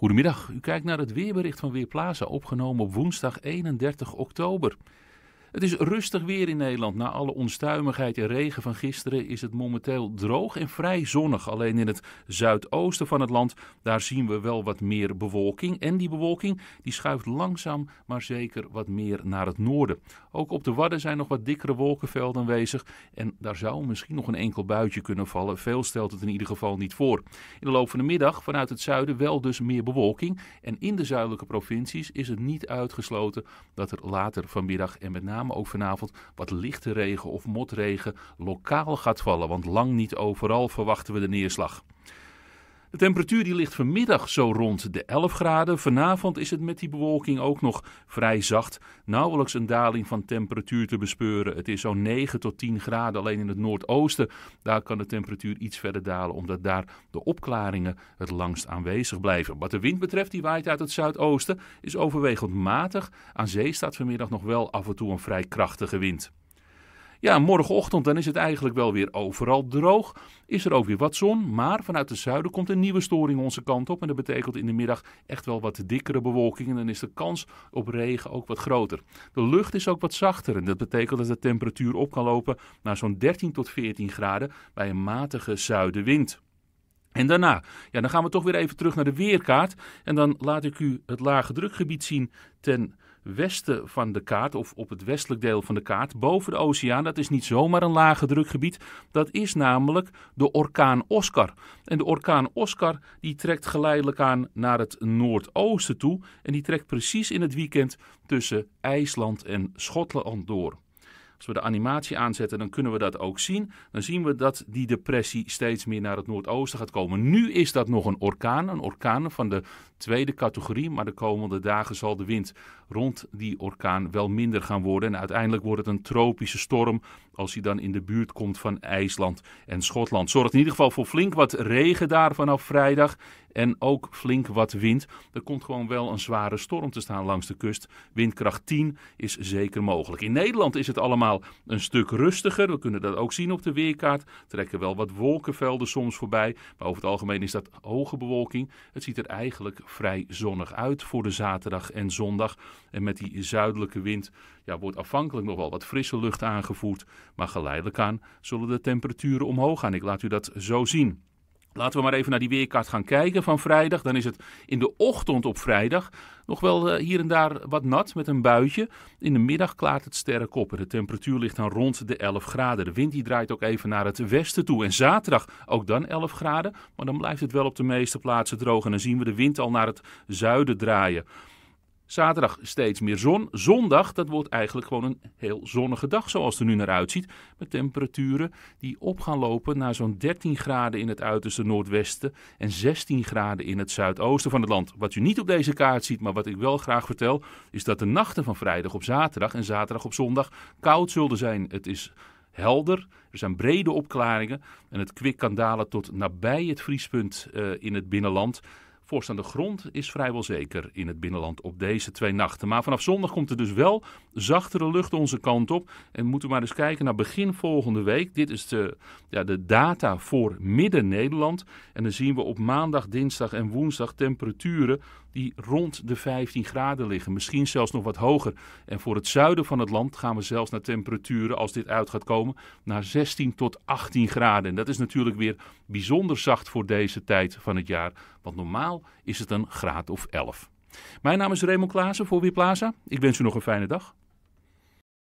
Goedemiddag, u kijkt naar het weerbericht van Weerplaza, opgenomen op woensdag 31 oktober. Het is rustig weer in Nederland. Na alle onstuimigheid en regen van gisteren is het momenteel droog en vrij zonnig. Alleen in het zuidoosten van het land, daar zien we wel wat meer bewolking. En die bewolking die schuift langzaam maar zeker wat meer naar het noorden. Ook op de Wadden zijn nog wat dikkere wolkenvelden aanwezig. En daar zou misschien nog een enkel buitje kunnen vallen. Veel stelt het in ieder geval niet voor. In de loop van de middag vanuit het zuiden wel dus meer bewolking. En in de zuidelijke provincies is het niet uitgesloten dat er later vanmiddag en met name name ook vanavond wat lichte regen of motregen lokaal gaat vallen. Want lang niet overal verwachten we de neerslag. De temperatuur die ligt vanmiddag zo rond de 11 graden. Vanavond is het met die bewolking ook nog vrij zacht. Nauwelijks een daling van temperatuur te bespeuren. Het is zo'n 9 tot 10 graden. Alleen in het noordoosten, daar kan de temperatuur iets verder dalen. Omdat daar de opklaringen het langst aanwezig blijven. Wat de wind betreft, die waait uit het zuidoosten. Is overwegend matig. Aan zee staat vanmiddag nog wel af en toe een vrij krachtige wind. Ja, morgenochtend dan is het eigenlijk wel weer overal droog. Is er ook weer wat zon, maar vanuit het zuiden komt een nieuwe storing onze kant op. En dat betekent in de middag echt wel wat dikkere bewolking. En dan is de kans op regen ook wat groter. De lucht is ook wat zachter. En dat betekent dat de temperatuur op kan lopen naar zo'n 13 tot 14 graden bij een matige zuidenwind. En daarna, ja, dan gaan we toch weer even terug naar de weerkaart. En dan laat ik u het lage drukgebied zien ten westen van de kaart, of op het westelijk deel van de kaart, boven de oceaan. Dat is niet zomaar een lage drukgebied. Dat is namelijk de orkaan Oscar. En de orkaan Oscar die trekt geleidelijk aan naar het noordoosten toe. En die trekt precies in het weekend tussen IJsland en Schotland door. Als we de animatie aanzetten, dan kunnen we dat ook zien. Dan zien we dat die depressie steeds meer naar het noordoosten gaat komen. Nu is dat nog een orkaan, een orkaan van de tweede categorie. Maar de komende dagen zal de wind rond die orkaan wel minder gaan worden. En uiteindelijk wordt het een tropische storm als hij dan in de buurt komt van IJsland en Schotland. Zorgt in ieder geval voor flink wat regen daar vanaf vrijdag. En ook flink wat wind. Er komt gewoon wel een zware storm te staan langs de kust. Windkracht 10 is zeker mogelijk. In Nederland is het allemaal een stuk rustiger. We kunnen dat ook zien op de weerkaart. Trekken wel wat wolkenvelden soms voorbij. Maar over het algemeen is dat hoge bewolking. Het ziet er eigenlijk vrij zonnig uit voor de zaterdag en zondag. En met die zuidelijke wind ja, wordt afhankelijk nog wel wat frisse lucht aangevoerd. Maar geleidelijk aan zullen de temperaturen omhoog gaan. Ik laat u dat zo zien. Laten we maar even naar die weerkaart gaan kijken van vrijdag. Dan is het in de ochtend op vrijdag nog wel eh, hier en daar wat nat met een buitje. In de middag klaart het sterk op. De temperatuur ligt dan rond de 11 graden. De wind die draait ook even naar het westen toe. En zaterdag ook dan 11 graden. Maar dan blijft het wel op de meeste plaatsen droog. En dan zien we de wind al naar het zuiden draaien. Zaterdag steeds meer zon. Zondag, dat wordt eigenlijk gewoon een heel zonnige dag zoals het er nu naar uitziet. Met temperaturen die op gaan lopen naar zo'n 13 graden in het uiterste noordwesten en 16 graden in het zuidoosten van het land. Wat u niet op deze kaart ziet, maar wat ik wel graag vertel, is dat de nachten van vrijdag op zaterdag en zaterdag op zondag koud zullen zijn. Het is helder. Er zijn brede opklaringen en het kwik kan dalen tot nabij het vriespunt eh, in het binnenland. Voorstaande grond is vrijwel zeker in het binnenland op deze twee nachten. Maar vanaf zondag komt er dus wel zachtere lucht onze kant op. En moeten we maar eens kijken naar begin volgende week. Dit is de, ja, de data voor Midden-Nederland. En dan zien we op maandag, dinsdag en woensdag temperaturen die rond de 15 graden liggen. Misschien zelfs nog wat hoger. En voor het zuiden van het land gaan we zelfs naar temperaturen, als dit uit gaat komen, naar 16 tot 18 graden. En dat is natuurlijk weer bijzonder zacht voor deze tijd van het jaar. Want normaal is het een graad of 11. Mijn naam is Raymond Klaassen voor Weerplaza. Ik wens u nog een fijne dag.